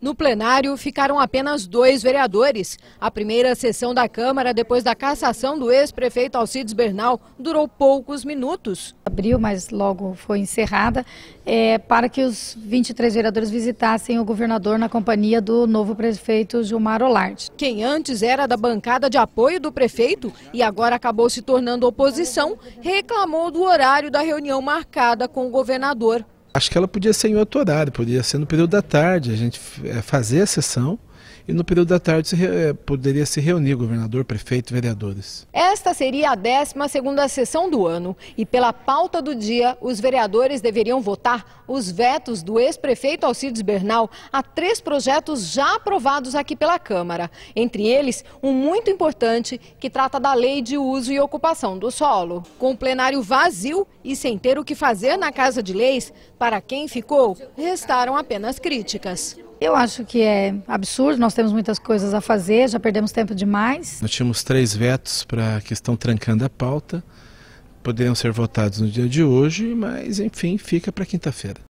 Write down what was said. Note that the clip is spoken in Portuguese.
No plenário ficaram apenas dois vereadores. A primeira sessão da Câmara, depois da cassação do ex-prefeito Alcides Bernal, durou poucos minutos. Abriu, mas logo foi encerrada, é, para que os 23 vereadores visitassem o governador na companhia do novo prefeito Gilmar Olarte. Quem antes era da bancada de apoio do prefeito e agora acabou se tornando oposição, reclamou do horário da reunião marcada com o governador. Acho que ela podia ser em outro horário, podia ser no período da tarde, a gente é, fazer a sessão e no período da tarde se, é, poderia se reunir governador, prefeito, vereadores. Esta seria a 12 sessão do ano e pela pauta do dia, os vereadores deveriam votar os vetos do ex-prefeito Alcides Bernal a três projetos já aprovados aqui pela Câmara, entre eles um muito importante que trata da lei de uso e ocupação do solo. Com o plenário vazio e sem ter o que fazer na Casa de Leis, para quem ficou, restaram apenas críticas. Eu acho que é absurdo, nós temos muitas coisas a fazer, já perdemos tempo demais. Nós tínhamos três vetos para a questão trancando a pauta, poderiam ser votados no dia de hoje, mas enfim, fica para quinta-feira.